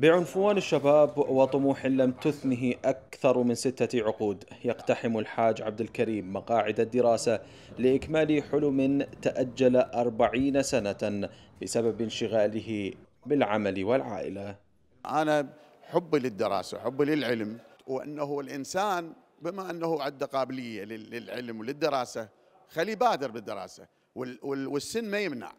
بعنفوان الشباب وطموح لم تثنه أكثر من ستة عقود يقتحم الحاج عبد الكريم مقاعد الدراسة لإكمال حلم تأجل أربعين سنة بسبب انشغاله بالعمل والعائلة أنا حبي للدراسة حبي للعلم وأنه الإنسان بما أنه عنده قابلية للعلم وللدراسة خليه بادر بالدراسة والسن ما يمنع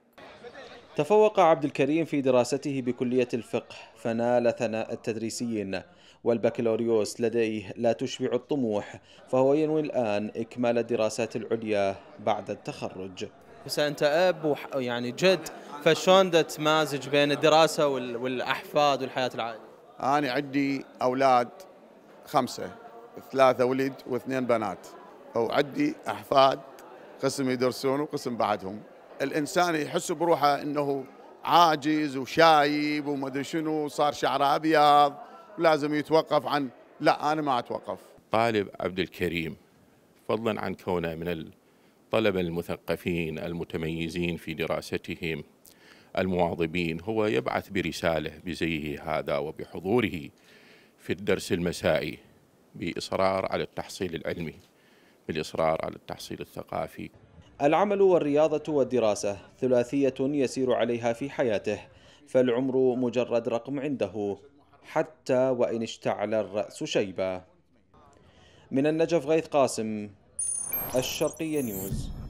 تفوق عبد الكريم في دراسته بكلية الفقه فنال ثناء التدريسيين والبكالوريوس لديه لا تشبع الطموح فهو ينوي الآن إكمال الدراسات العليا بعد التخرج بس أنت أب ويعني جد فشلون تمازج بين الدراسة والأحفاد والحياة العائلية؟ أنا عندي أولاد خمسة ثلاثة ولد واثنين بنات وعندي أحفاد قسم يدرسون وقسم بعدهم الانسان يحس بروحه انه عاجز وشايب وما ادري شنو صار شعره ابيض لازم يتوقف عن لا انا ما اتوقف طالب عبد الكريم فضلا عن كونه من الطلبه المثقفين المتميزين في دراستهم المواظبين هو يبعث برساله بزيه هذا وبحضوره في الدرس المسائي باصرار على التحصيل العلمي بالاصرار على التحصيل الثقافي العمل والرياضة والدراسة ثلاثية يسير عليها في حياته فالعمر مجرد رقم عنده حتى وإن اشتعل الرأس شيبا من النجف غيث قاسم الشرقية نيوز